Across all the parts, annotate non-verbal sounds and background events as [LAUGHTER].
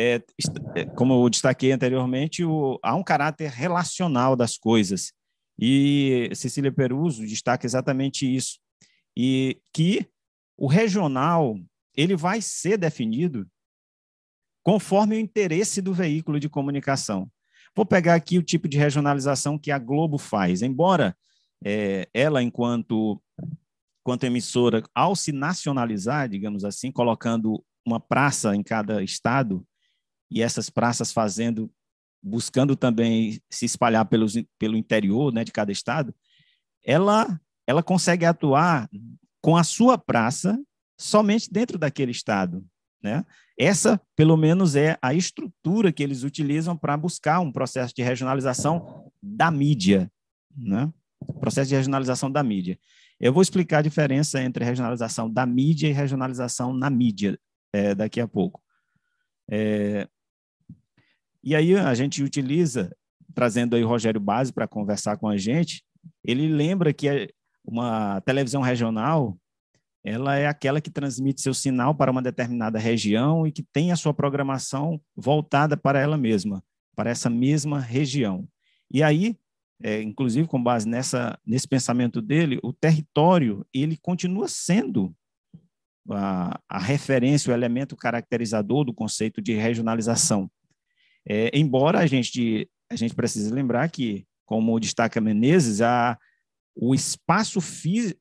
É, é, como eu destaquei anteriormente, o, há um caráter relacional das coisas. E Cecília Peruso destaca exatamente isso. E que o regional ele vai ser definido conforme o interesse do veículo de comunicação. Vou pegar aqui o tipo de regionalização que a Globo faz. Embora é, ela, enquanto, enquanto emissora, ao se nacionalizar, digamos assim, colocando uma praça em cada estado, e essas praças fazendo, buscando também se espalhar pelos, pelo interior né, de cada estado, ela, ela consegue atuar com a sua praça somente dentro daquele estado. Né? Essa, pelo menos, é a estrutura que eles utilizam para buscar um processo de regionalização da mídia. Né? Processo de regionalização da mídia. Eu vou explicar a diferença entre regionalização da mídia e regionalização na mídia é, daqui a pouco. É, e aí a gente utiliza, trazendo aí o Rogério Base para conversar com a gente, ele lembra que é uma televisão regional ela é aquela que transmite seu sinal para uma determinada região e que tem a sua programação voltada para ela mesma, para essa mesma região. E aí, é, inclusive com base nessa, nesse pensamento dele, o território ele continua sendo a, a referência, o elemento caracterizador do conceito de regionalização. É, embora a gente, a gente precise lembrar que, como destaca Menezes, a, o espaço físico,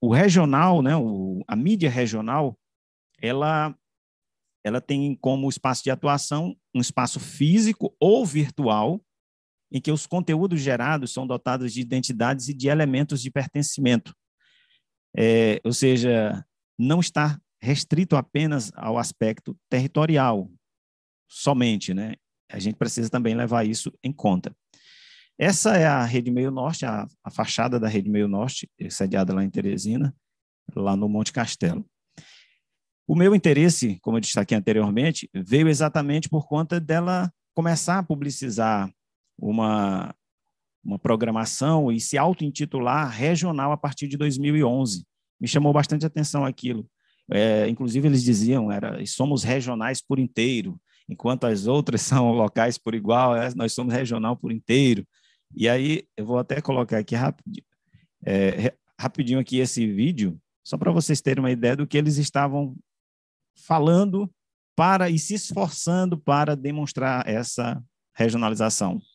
o, regional, né, o, a mídia regional, ela, ela tem como espaço de atuação um espaço físico ou virtual, em que os conteúdos gerados são dotados de identidades e de elementos de pertencimento. É, ou seja, não está restrito apenas ao aspecto territorial, somente, né? A gente precisa também levar isso em conta. Essa é a Rede Meio Norte, a, a fachada da Rede Meio Norte, sediada lá em Teresina, lá no Monte Castelo. O meu interesse, como eu destaquei anteriormente, veio exatamente por conta dela começar a publicizar uma, uma programação e se auto-intitular regional a partir de 2011. Me chamou bastante atenção aquilo. É, inclusive, eles diziam, era somos regionais por inteiro, enquanto as outras [LAUGHS] são locais por igual, é, nós somos regional por inteiro. E aí, eu vou até colocar aqui rapidinho, é, rapidinho aqui esse vídeo, só para vocês terem uma ideia do que eles estavam falando para e se esforçando para demonstrar essa regionalização.